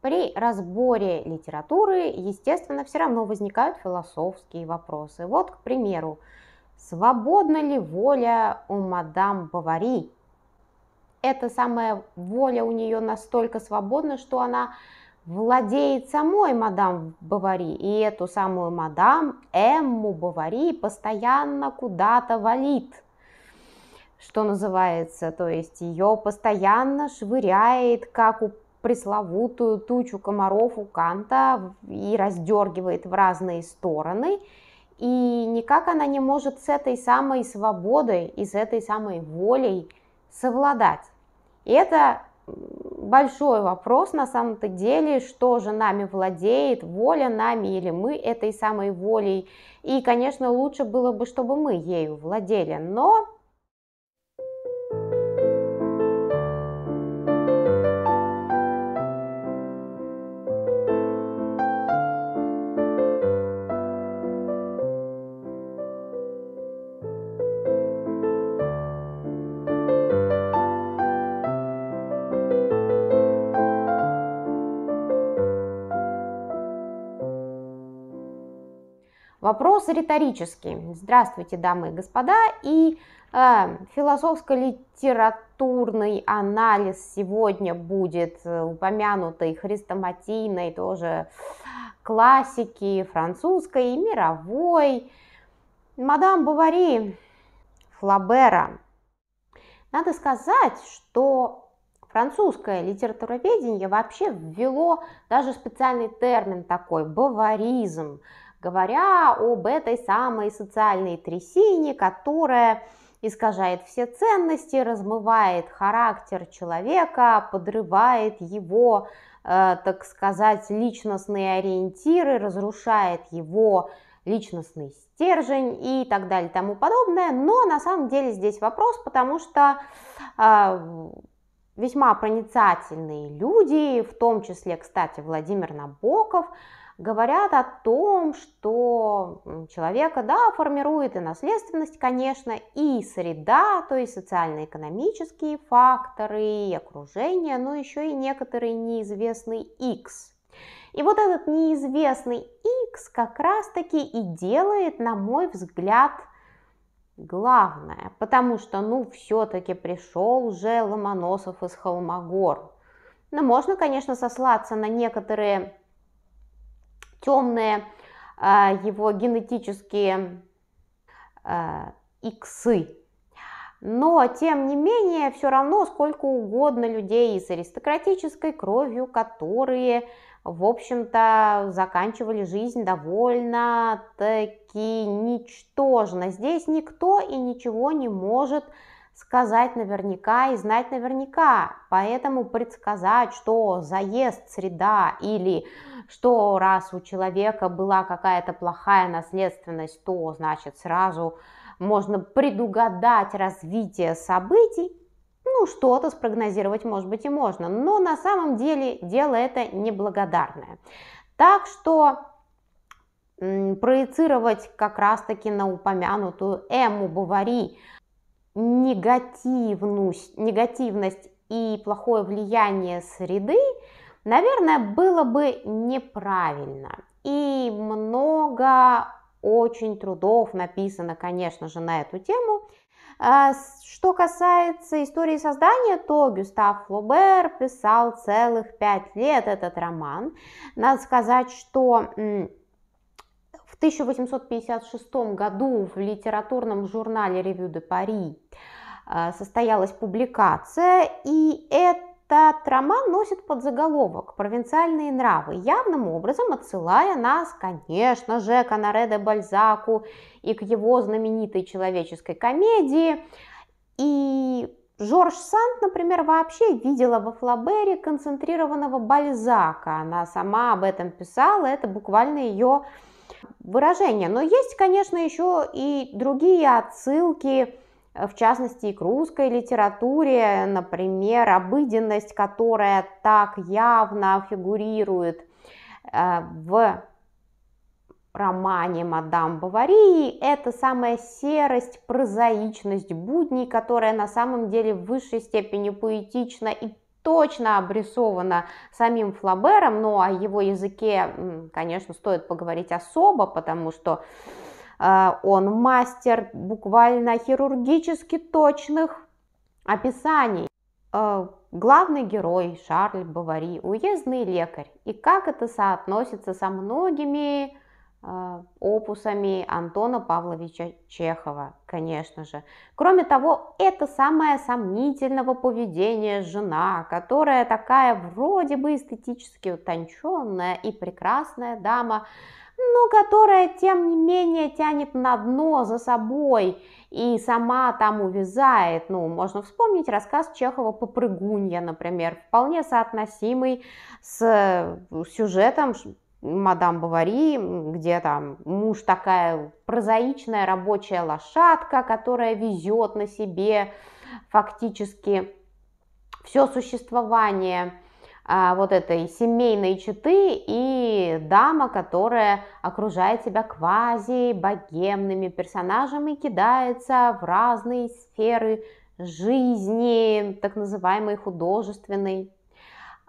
При разборе литературы, естественно, все равно возникают философские вопросы. Вот, к примеру, свободна ли воля у мадам Бавари? Эта самая воля у нее настолько свободна, что она владеет самой мадам Бавари, и эту самую мадам Эмму Бавари постоянно куда-то валит, что называется, то есть ее постоянно швыряет, как у пресловутую тучу комаров у Канта и раздергивает в разные стороны. И никак она не может с этой самой свободой и с этой самой волей совладать. И это большой вопрос на самом-то деле, что же нами владеет, воля нами или мы этой самой волей. И, конечно, лучше было бы, чтобы мы ею владели, но Вопрос риторический. Здравствуйте, дамы и господа. И э, философско-литературный анализ сегодня будет э, упомянутой хрестоматийной тоже классики французской, и мировой. Мадам Бавари Флабера. Надо сказать, что французское литературоведение вообще ввело даже специальный термин такой – баваризм – говоря об этой самой социальной трясине, которая искажает все ценности, размывает характер человека, подрывает его, э, так сказать, личностные ориентиры, разрушает его личностный стержень и так далее и тому подобное. Но на самом деле здесь вопрос, потому что э, весьма проницательные люди, в том числе, кстати, Владимир Набоков, говорят о том, что человека, да, формирует и наследственность, конечно, и среда, то есть социально-экономические факторы, и окружение, но еще и некоторые неизвестный X. И вот этот неизвестный X как раз-таки и делает, на мой взгляд, главное, потому что, ну, все-таки пришел же Ломоносов из Холмогор. Но ну, можно, конечно, сослаться на некоторые темные а, его генетические а, иксы. Но, тем не менее, все равно сколько угодно людей с аристократической кровью, которые, в общем-то, заканчивали жизнь довольно-таки ничтожно. Здесь никто и ничего не может сказать наверняка и знать наверняка. Поэтому предсказать, что заезд среда или э, что раз у человека была какая-то плохая наследственность, то значит сразу можно предугадать развитие событий, ну, что-то спрогнозировать, может быть, и можно, но на самом деле дело это неблагодарное. Так что проецировать как раз-таки на упомянутую Эму Бавари негативность, негативность и плохое влияние среды – наверное, было бы неправильно. И много очень трудов написано, конечно же, на эту тему. А, что касается истории создания, то Гюстав Флобер писал целых пять лет этот роман. Надо сказать, что в 1856 году в литературном журнале «Ревю де Пари» а, состоялась публикация, и это этот роман носит подзаголовок «Провинциальные нравы», явным образом отсылая нас, конечно же, к Анаре де Бальзаку и к его знаменитой человеческой комедии. И Жорж Сант, например, вообще видела во Флабере концентрированного Бальзака. Она сама об этом писала, это буквально ее выражение. Но есть, конечно, еще и другие отсылки в частности, и к русской литературе, например, обыденность, которая так явно фигурирует э, в романе «Мадам Баварии» — это самая серость, прозаичность будней, которая на самом деле в высшей степени поэтична и точно обрисована самим Флабером, но ну, о его языке, конечно, стоит поговорить особо, потому что а, он мастер буквально хирургически точных описаний. А, главный герой Шарль Бавари, уездный лекарь. И как это соотносится со многими а, опусами Антона Павловича Чехова, конечно же. Кроме того, это самое сомнительного поведения жена, которая такая вроде бы эстетически утонченная и прекрасная дама, но которая, тем не менее, тянет на дно за собой и сама там увязает. Ну, можно вспомнить рассказ Чехова «Попрыгунья», например, вполне соотносимый с э, сюжетом мадам Бавари, где там муж такая прозаичная рабочая лошадка, которая везет на себе фактически все существование а, вот этой семейной читы и дама, которая окружает себя квази-богемными персонажами и кидается в разные сферы жизни, так называемой художественной.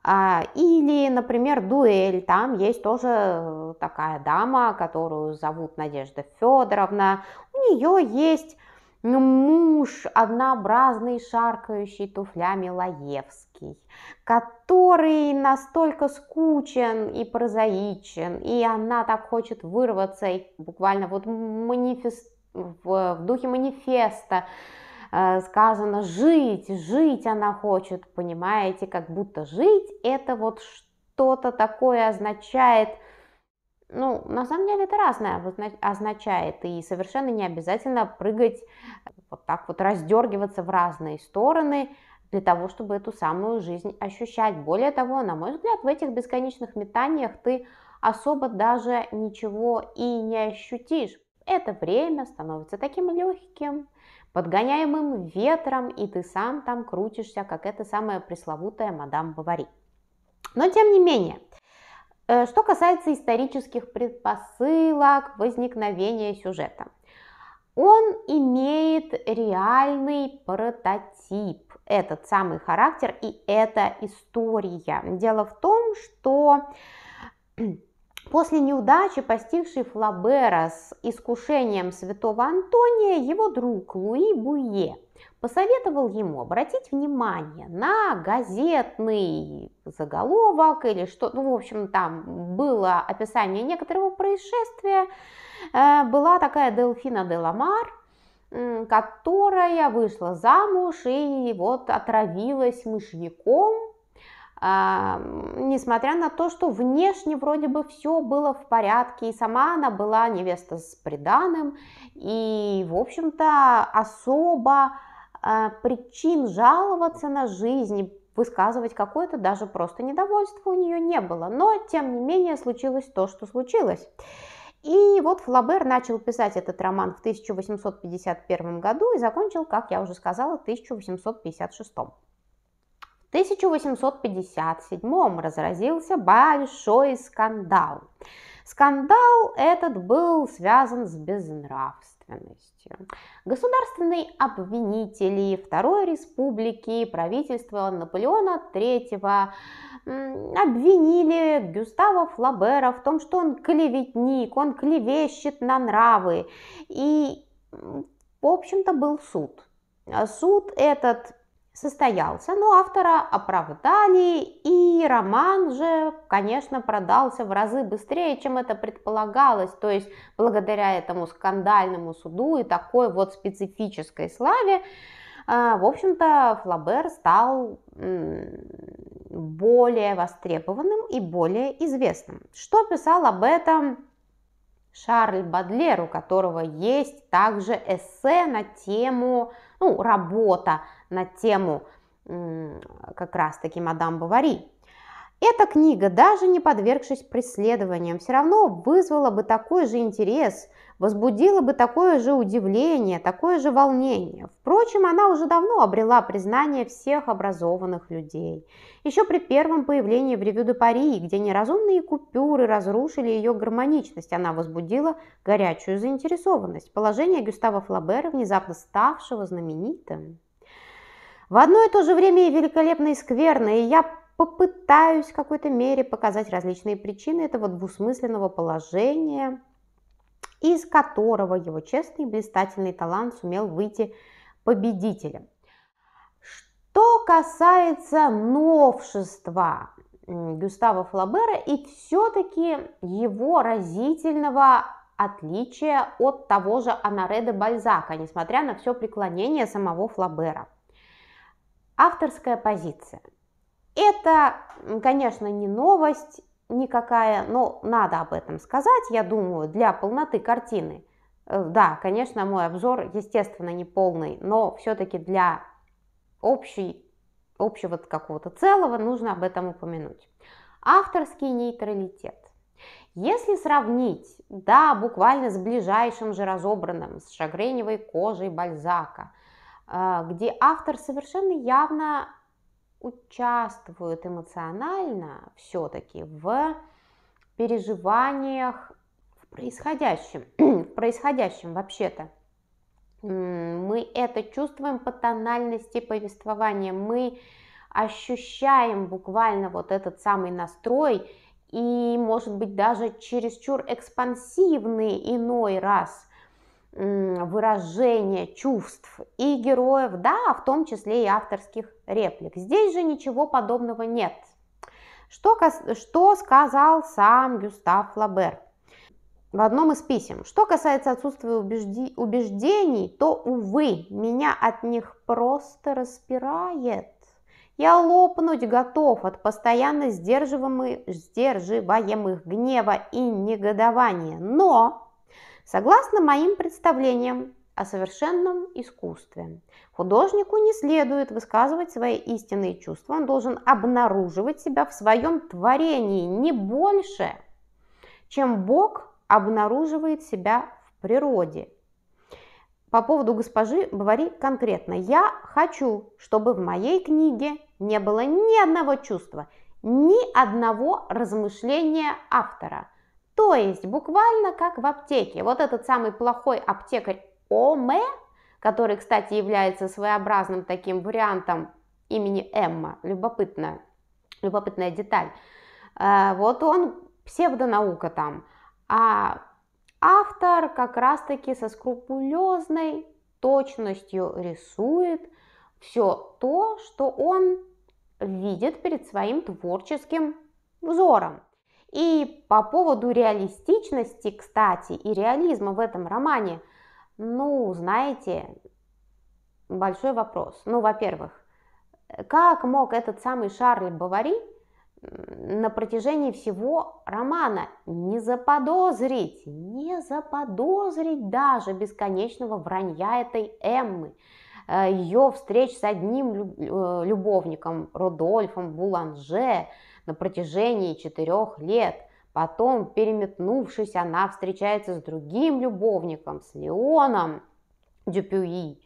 А, или, например, дуэль. Там есть тоже э, такая дама, которую зовут Надежда Федоровна. У нее есть ну, муж однообразный шаркающий туфлями Лаевский, который настолько скучен и прозаичен, и она так хочет вырваться, и буквально вот манифест, в, в духе манифеста э, сказано «жить, жить она хочет», понимаете, как будто жить это вот что-то такое означает – ну, на самом деле это разное означает, и совершенно не обязательно прыгать, вот так вот раздергиваться в разные стороны для того, чтобы эту самую жизнь ощущать. Более того, на мой взгляд, в этих бесконечных метаниях ты особо даже ничего и не ощутишь. Это время становится таким легким, подгоняемым ветром, и ты сам там крутишься, как эта самая пресловутая мадам Бавари. Но тем не менее, Э, что касается исторических предпосылок возникновения сюжета, он имеет реальный прототип, этот самый характер и эта история. Дело в том, что После неудачи, постигшей Флабера с искушением святого Антония, его друг Луи Буе – посоветовал ему обратить внимание на газетный заголовок или что, ну, в общем, там было описание некоторого происшествия. Э, была такая Делфина Деламар, которая вышла замуж и вот отравилась мышьяком, а, несмотря на то, что внешне вроде бы все было в порядке, и сама она была невеста с приданым, и, в общем-то, особо а, причин жаловаться на жизнь, высказывать какое-то даже просто недовольство у нее не было. Но, тем не менее, случилось то, что случилось. И вот Флабер начал писать этот роман в 1851 году и закончил, как я уже сказала, в 1856. В 1857 разразился большой скандал. Скандал этот был связан с безнравством ответственностью. Государственный обвинители Второй Республики, правительство Наполеона III обвинили Гюстава Флабера в том, что он клеветник, он клевещет на нравы. И, в общем-то, был суд. Суд этот состоялся, но автора оправдали, и роман же, конечно, продался в разы быстрее, чем это предполагалось, то есть благодаря этому скандальному суду и такой вот специфической славе, э, в общем-то, Флабер стал более востребованным и более известным. Что писал об этом Шарль Бадлер, у которого есть также эссе на тему ну, работа на тему как раз-таки «Мадам Бавари». Эта книга, даже не подвергшись преследованиям, все равно вызвала бы такой же интерес, возбудила бы такое же удивление, такое же волнение. Впрочем, она уже давно обрела признание всех образованных людей. Еще при первом появлении в ревю де Пари, где неразумные купюры разрушили ее гармоничность, она возбудила горячую заинтересованность. Положение Гюстава Флабера, внезапно ставшего знаменитым. В одно и то же время и великолепно, и скверно, и я попытаюсь в какой-то мере показать различные причины этого двусмысленного положения, из которого его честный и блистательный талант сумел выйти победителем. Что касается новшества Гюстава Флабера и все-таки его разительного отличия от того же Анаре де Бальзака, несмотря на все преклонение самого Флабера – Авторская позиция. Это, конечно, не новость никакая, но надо об этом сказать, я думаю, для полноты картины. Э, да, конечно, мой обзор, естественно, не полный, но все-таки для общей, общего какого-то целого нужно об этом упомянуть. Авторский нейтралитет. Если сравнить, да, буквально с ближайшим же разобранным, с шагреневой кожей Бальзака, а, где автор совершенно явно участвует эмоционально все-таки в переживаниях, в происходящем, в происходящем вообще-то. Мы это чувствуем по тональности повествования, мы ощущаем буквально вот этот самый настрой и, может быть, даже чересчур экспансивный иной раз – выражения чувств и героев, да, в том числе и авторских реплик. Здесь же ничего подобного нет. Что, что сказал сам Гюстав Флабер в одном из писем? Что касается отсутствия убежди, убеждений, то, увы, меня от них просто распирает. Я лопнуть готов от постоянно сдерживаемых, сдерживаемых гнева и негодования, но Согласно моим представлениям о совершенном искусстве, художнику не следует высказывать свои истинные чувства, он должен обнаруживать себя в своем творении не больше, чем Бог обнаруживает себя в природе. По поводу госпожи говори конкретно. Я хочу, чтобы в моей книге не было ни одного чувства, ни одного размышления автора. То есть буквально как в аптеке. Вот этот самый плохой аптекарь Оме, который, кстати, является своеобразным таким вариантом имени Эмма, любопытная, любопытная деталь. Э, вот он псевдонаука там, а автор как раз-таки со скрупулезной точностью рисует все то, что он видит перед своим творческим взором. И по поводу реалистичности, кстати, и реализма в этом романе, ну, знаете, большой вопрос. Ну, во-первых, как мог этот самый Шарль Бавари на протяжении всего романа не заподозрить, не заподозрить даже бесконечного вранья этой Эммы, э, ее встреч с одним э, любовником, Рудольфом Буланже, на протяжении четырех лет. Потом, переметнувшись, она встречается с другим любовником, с Леоном Дюпюи.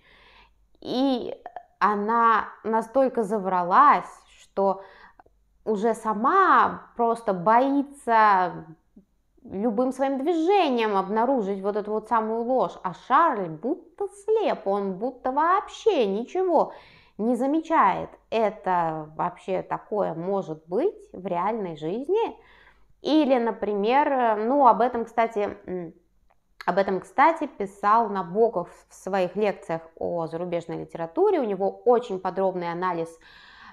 И она настолько завралась, что уже сама просто боится любым своим движением обнаружить вот эту вот самую ложь. А Шарль будто слеп, он будто вообще ничего не замечает, это вообще такое может быть в реальной жизни. Или, например, э, ну об этом, кстати, об этом, кстати, писал Набоков в своих лекциях о зарубежной литературе. У него очень подробный анализ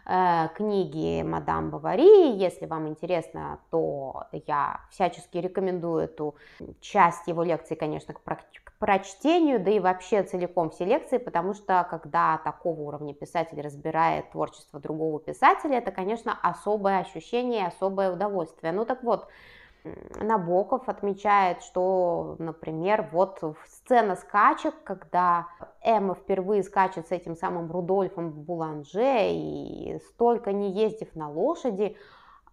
э, книги «Мадам Бавари». Если вам интересно, то я всячески рекомендую эту часть его лекции, конечно, к практике прочтению, да и вообще целиком все лекции, потому что когда такого уровня писатель разбирает творчество другого писателя, это, конечно, особое ощущение, особое удовольствие. Ну так вот, Набоков отмечает, что, например, вот сцена скачек, когда Эмма впервые скачет с этим самым Рудольфом в Буланже, и столько не ездив на лошади,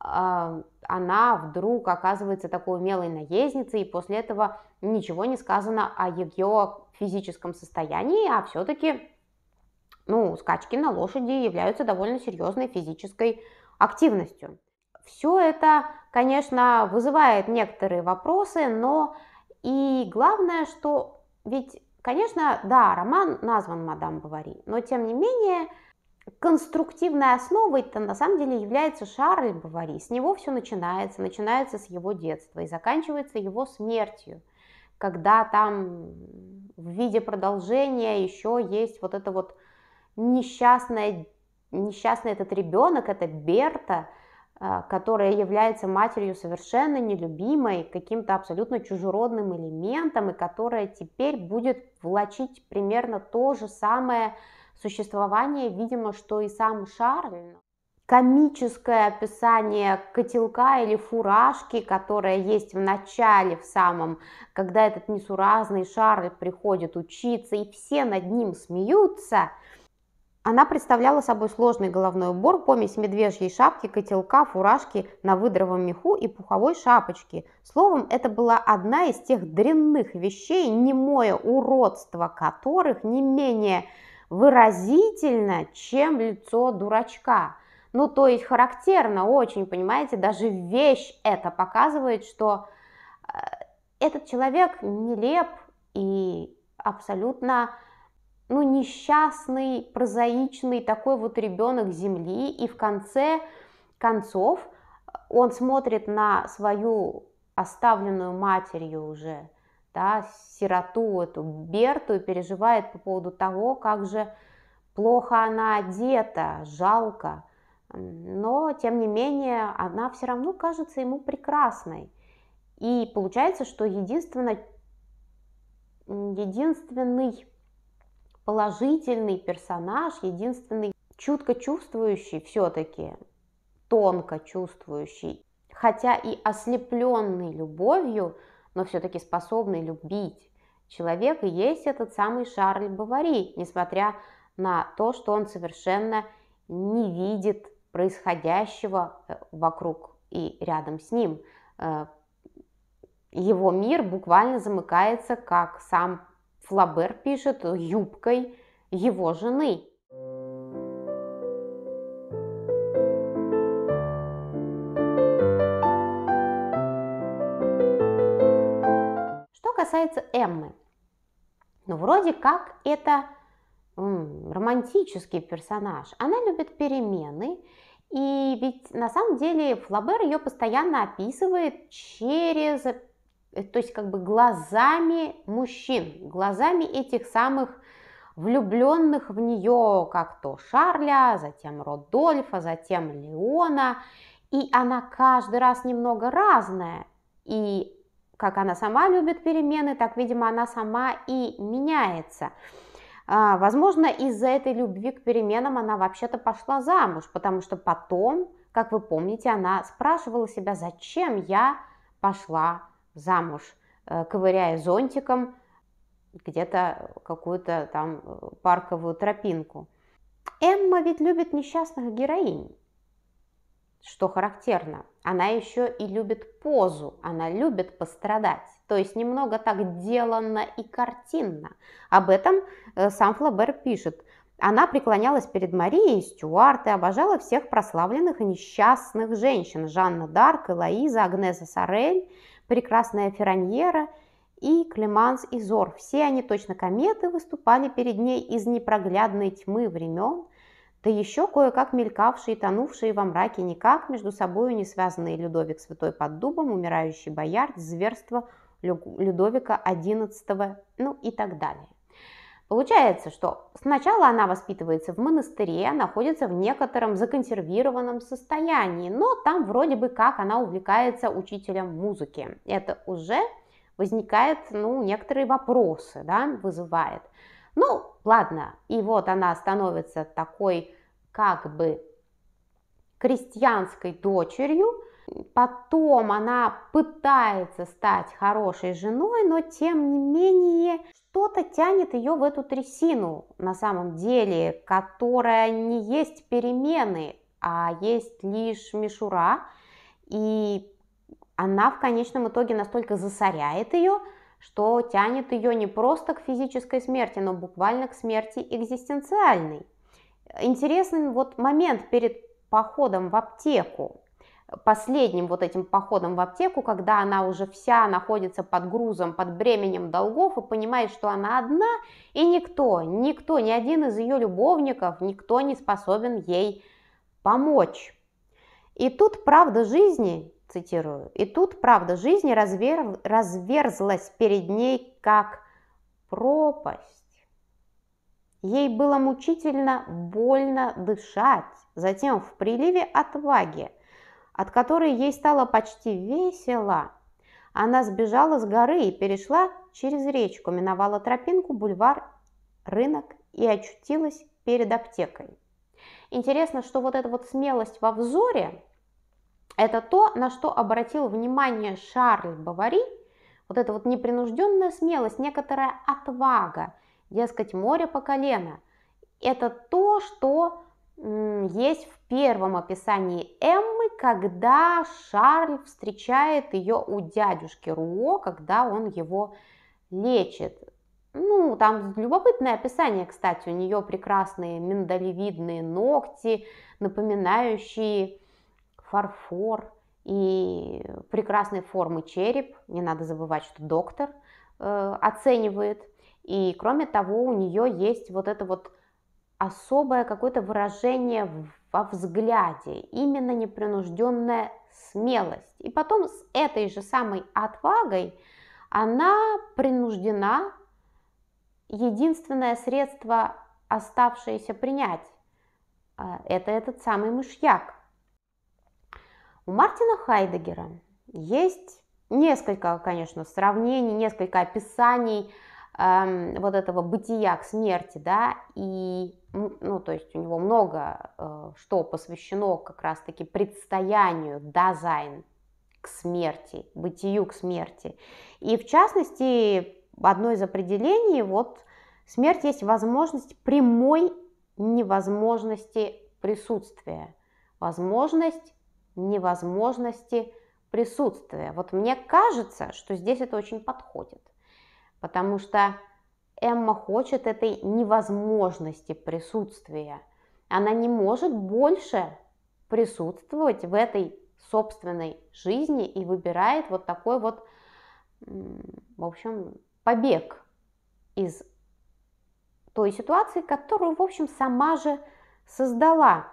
а, она вдруг оказывается такой умелой наездницей, и после этого ничего не сказано о ее физическом состоянии, а все-таки ну, скачки на лошади являются довольно серьезной физической активностью. Все это, конечно, вызывает некоторые вопросы, но и главное, что ведь, конечно, да, роман назван «Мадам Бавари», но тем не менее – конструктивной основой это на самом деле является Шарль Бавари. С него все начинается, начинается с его детства и заканчивается его смертью, когда там в виде продолжения еще есть вот это вот несчастное несчастный этот ребенок, это Берта, э, которая является матерью совершенно нелюбимой, каким-то абсолютно чужеродным элементом, и которая теперь будет влачить примерно то же самое, существования, видимо, что и сам Шарль. Ну, комическое описание котелка или фуражки, которая есть в начале, в самом, когда этот несуразный Шарль приходит учиться, и все над ним смеются, она представляла собой сложный головной убор, помесь медвежьей шапки, котелка, фуражки на выдровом меху и пуховой шапочке. Словом, это была одна из тех дрянных вещей, немое уродство которых не менее выразительно, чем лицо дурачка. Ну, то есть характерно очень, понимаете, даже вещь это показывает, что э, этот человек нелеп и абсолютно ну, несчастный, прозаичный такой вот ребенок Земли, и в конце концов он смотрит на свою оставленную матерью уже да, сироту эту Берту и переживает по поводу того, как же плохо она одета, жалко. Но, тем не менее, она все равно кажется ему прекрасной. И получается, что единственное, единственный положительный персонаж, единственный чутко чувствующий все-таки, тонко чувствующий, хотя и ослепленный любовью, но все-таки способный любить человек, и есть этот самый Шарль Бавари, несмотря на то, что он совершенно не видит происходящего э, вокруг и рядом с ним. Э, его мир буквально замыкается, как сам Флабер пишет, юбкой его жены. касается Эммы, ну вроде как это м, романтический персонаж. Она любит перемены, и ведь на самом деле Флабер ее постоянно описывает через, э, то есть как бы глазами мужчин, глазами этих самых влюбленных в нее, как то Шарля, затем Родольфа, затем Леона. И она каждый раз немного разная. И как она сама любит перемены, так, видимо, она сама и меняется. А, возможно, из-за этой любви к переменам она вообще-то пошла замуж, потому что потом, как вы помните, она спрашивала себя, зачем я пошла замуж, э, ковыряя зонтиком где-то какую-то там парковую тропинку. Эмма ведь любит несчастных героинь что характерно, она еще и любит позу, она любит пострадать. То есть немного так деланно и картинно. Об этом э, сам Флабер пишет. Она преклонялась перед Марией Стюарт и обожала всех прославленных и несчастных женщин. Жанна Дарк, Элоиза, Агнеса Сарель, прекрасная Ферраньера и Клеманс Изор. Все они точно кометы выступали перед ней из непроглядной тьмы времен – да еще кое-как мелькавшие и тонувшие во мраке никак между собою не связанные Людовик Святой под дубом, умирающий боярд, зверство Людовика XI, ну и так далее. Получается, что сначала она воспитывается в монастыре, находится в некотором законсервированном состоянии, но там вроде бы как она увлекается учителем музыки. Это уже возникает, ну, некоторые вопросы, да, вызывает. Ну, ладно, и вот она становится такой как бы крестьянской дочерью, потом она пытается стать хорошей женой, но тем не менее что-то тянет ее в эту трясину на самом деле, которая не есть перемены, а есть лишь мишура, и она в конечном итоге настолько засоряет ее, что тянет ее не просто к физической смерти, но буквально к смерти экзистенциальной. Интересный вот момент перед походом в аптеку, последним вот этим походом в аптеку, когда она уже вся находится под грузом, под бременем долгов и понимает, что она одна, и никто, никто, ни один из ее любовников, никто не способен ей помочь. И тут правда жизни цитирую. «И тут правда жизни развер... разверзлась перед ней, как пропасть. Ей было мучительно больно дышать, затем в приливе отваги, от которой ей стало почти весело. Она сбежала с горы и перешла через речку, миновала тропинку, бульвар, рынок и очутилась перед аптекой. Интересно, что вот эта вот смелость во взоре, это то, на что обратил внимание Шарль Бавари, вот эта вот непринужденная смелость, некоторая отвага, дескать, море по колено. Это то, что есть в первом описании Эммы, когда Шарль встречает ее у дядюшки Руо, когда он его лечит. Ну, там любопытное описание, кстати, у нее прекрасные миндалевидные ногти, напоминающие фарфор и прекрасной формы череп. Не надо забывать, что доктор э, оценивает. И кроме того, у нее есть вот это вот особое какое-то выражение во взгляде, именно непринужденная смелость. И потом с этой же самой отвагой она принуждена единственное средство, оставшееся принять, э, это этот самый мышьяк. У Мартина Хайдегера есть несколько, конечно, сравнений, несколько описаний эм, вот этого бытия к смерти, да, и, ну, то есть у него много э, что посвящено как раз-таки предстоянию дизайн к смерти, бытию к смерти. И в частности, одно из определений, вот смерть есть возможность прямой невозможности присутствия, возможность невозможности присутствия. Вот мне кажется, что здесь это очень подходит, потому что Эмма хочет этой невозможности присутствия. Она не может больше присутствовать в этой собственной жизни и выбирает вот такой вот, в общем, побег из той ситуации, которую, в общем, сама же создала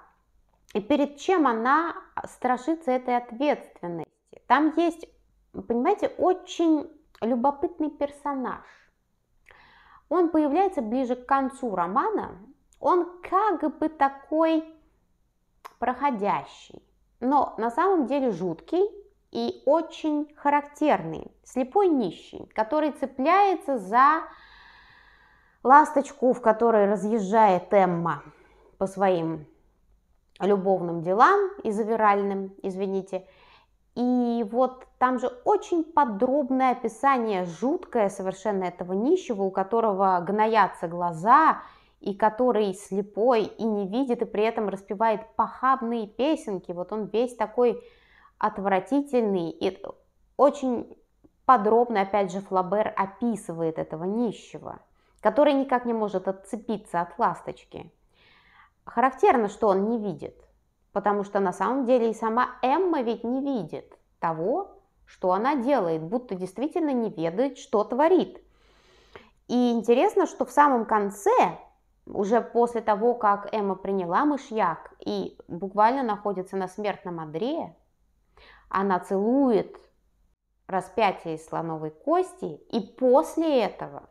и перед чем она страшится этой ответственности. Там есть, понимаете, очень любопытный персонаж. Он появляется ближе к концу романа, он как бы такой проходящий, но на самом деле жуткий и очень характерный, слепой нищий, который цепляется за ласточку, в которой разъезжает Эмма по своим любовным делам и завиральным, извините. И вот там же очень подробное описание, жуткое совершенно этого нищего, у которого гноятся глаза, и который слепой и не видит, и при этом распевает похабные песенки. Вот он весь такой отвратительный. И очень подробно, опять же, Флабер описывает этого нищего, который никак не может отцепиться от ласточки. Характерно, что он не видит, потому что на самом деле и сама Эмма ведь не видит того, что она делает, будто действительно не ведает, что творит. И интересно, что в самом конце, уже после того, как Эмма приняла мышьяк и буквально находится на смертном одре, она целует распятие из слоновой кости, и после этого,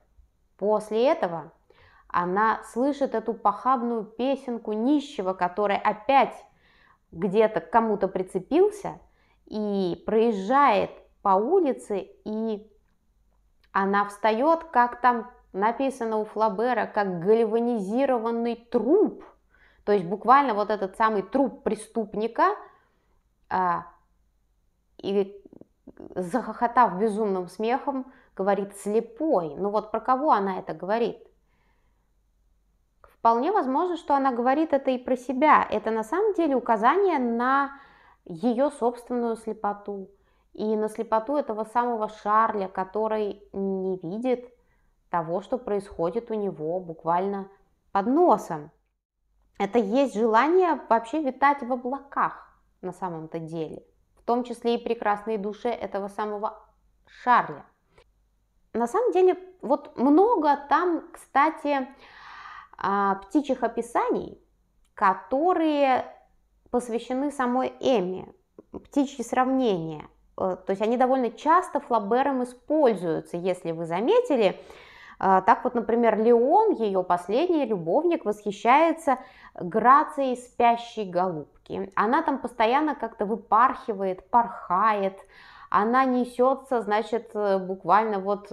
после этого она слышит эту похабную песенку нищего, который опять где-то к кому-то прицепился и проезжает по улице, и она встает, как там написано у Флабера, как гальванизированный труп. То есть буквально вот этот самый труп преступника, а, и захохотав безумным смехом, говорит слепой. Ну вот про кого она это говорит? Вполне возможно, что она говорит это и про себя. Это на самом деле указание на ее собственную слепоту и на слепоту этого самого Шарля, который не видит того, что происходит у него буквально под носом. Это есть желание вообще витать в облаках на самом-то деле, в том числе и прекрасные души этого самого Шарля. На самом деле, вот много там, кстати, а, птичьих описаний, которые посвящены самой Эми, птичьи сравнения. Э, то есть они довольно часто флабером используются, если вы заметили. Э, так вот, например, Леон, ее последний любовник, восхищается грацией спящей голубки. Она там постоянно как-то выпархивает, порхает, она несется, значит, э, буквально вот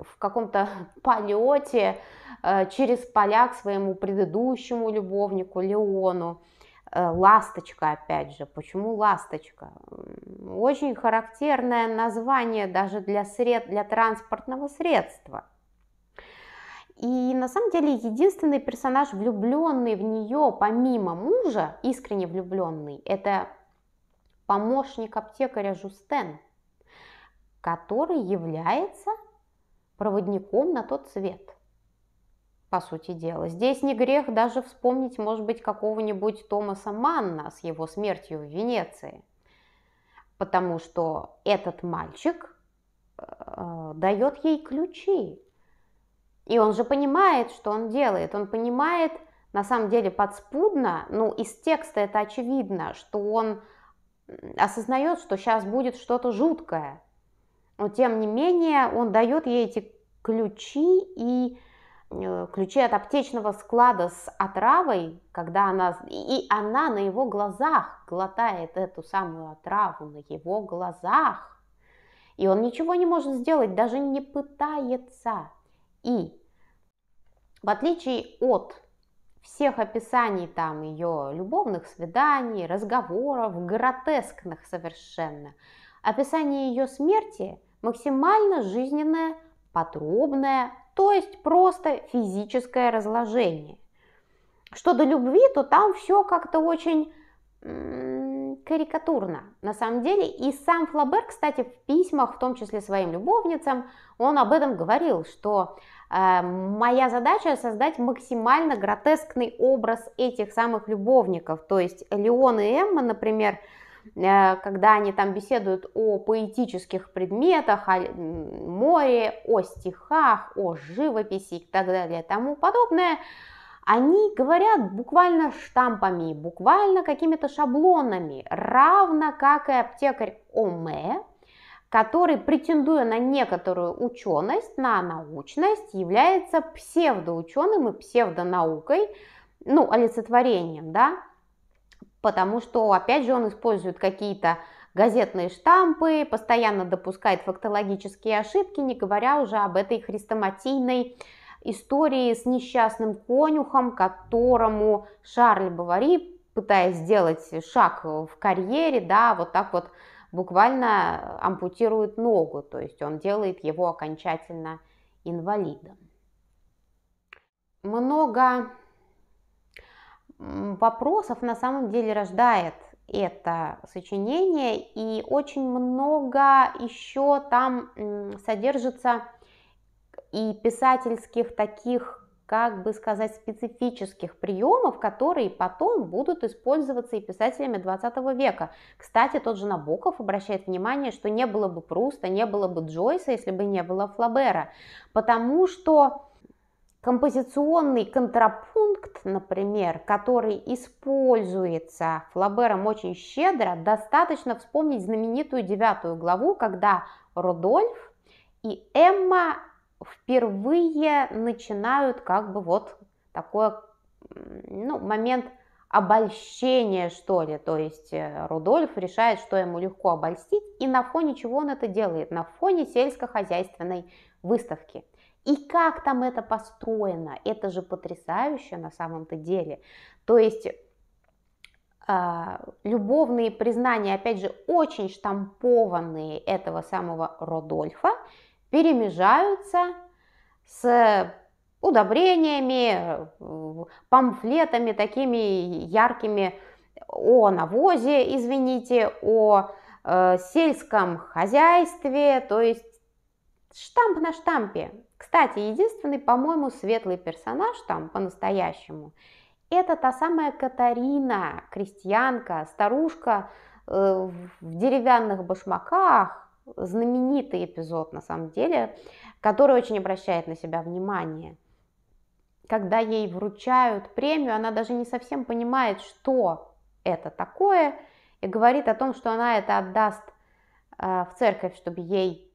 в каком-то полете э, через поля к своему предыдущему любовнику Леону. Э, ласточка, опять же, почему ласточка? Очень характерное название даже для, сред... для транспортного средства. И на самом деле единственный персонаж, влюбленный в нее, помимо мужа, искренне влюбленный, это помощник аптекаря Жустен, который является проводником на тот свет. По сути дела, здесь не грех даже вспомнить, может быть, какого-нибудь Томаса Манна с его смертью в Венеции. Потому что этот мальчик э, дает ей ключи. И он же понимает, что он делает. Он понимает, на самом деле, подспудно, ну, из текста это очевидно, что он осознает, что сейчас будет что-то жуткое – но тем не менее он дает ей эти ключи и э, ключи от аптечного склада с отравой, когда она, и она на его глазах глотает эту самую отраву, на его глазах. И он ничего не может сделать, даже не пытается. И в отличие от всех описаний там ее любовных свиданий, разговоров, гротескных совершенно, описание ее смерти – максимально жизненное, подробное, то есть просто физическое разложение. Что до любви, то там все как-то очень карикатурно, на самом деле. И сам Флабер, кстати, в письмах, в том числе своим любовницам, он об этом говорил, что э, моя задача создать максимально гротескный образ этих самых любовников. То есть Леон и Эмма, например, Э, когда они там беседуют о поэтических предметах, о море, о стихах, о живописи и так далее, тому подобное, они говорят буквально штампами, буквально какими-то шаблонами, равно как и аптекарь Оме, который, претендуя на некоторую ученость, на научность, является псевдоученым и псевдонаукой, ну, олицетворением, да, потому что, опять же, он использует какие-то газетные штампы, постоянно допускает фактологические ошибки, не говоря уже об этой хрестоматийной истории с несчастным конюхом, которому Шарль Бавари, пытаясь сделать шаг в карьере, да, вот так вот буквально ампутирует ногу, то есть он делает его окончательно инвалидом. Много вопросов на самом деле рождает это сочинение, и очень много еще там содержится и писательских таких, как бы сказать, специфических приемов, которые потом будут использоваться и писателями 20 века. Кстати, тот же Набоков обращает внимание, что не было бы Пруста, не было бы Джойса, если бы не было Флабера, потому что Композиционный контрапункт, например, который используется Флабером очень щедро, достаточно вспомнить знаменитую девятую главу, когда Родольф и Эмма впервые начинают как бы вот такой ну, момент обольщения что ли. То есть э, Рудольф решает, что ему легко обольстить, и на фоне чего он это делает? На фоне сельскохозяйственной выставки – и как там это построено, это же потрясающе на самом-то деле. То есть а, любовные признания, опять же, очень штампованные этого самого Родольфа, перемежаются с удобрениями, памфлетами такими яркими о навозе, извините, о э, сельском хозяйстве, то есть штамп на штампе. Кстати, единственный, по-моему, светлый персонаж там по-настоящему – это та самая Катарина, крестьянка, старушка э, в деревянных башмаках, знаменитый эпизод на самом деле, который очень обращает на себя внимание. Когда ей вручают премию, она даже не совсем понимает, что это такое, и говорит о том, что она это отдаст э, в церковь, чтобы ей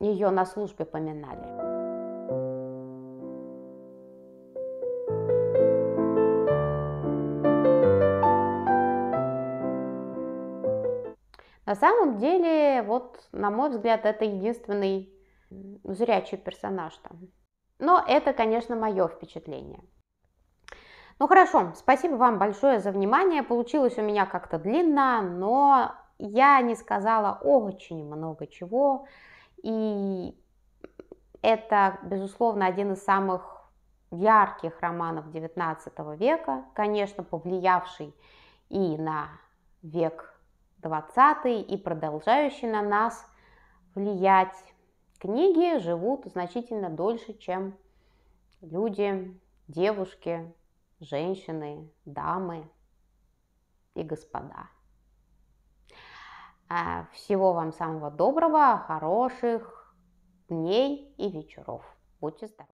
ее на службе поминали. На самом деле, вот, на мой взгляд, это единственный зрячий персонаж там. Но это, конечно, мое впечатление. Ну хорошо, спасибо вам большое за внимание. Получилось у меня как-то длинно, но я не сказала очень много чего. И это, безусловно, один из самых ярких романов XIX века, конечно, повлиявший и на век XX, и продолжающий на нас влиять. Книги живут значительно дольше, чем люди, девушки, женщины, дамы и господа. А, всего вам самого доброго, хороших дней и вечеров. Будьте здоровы!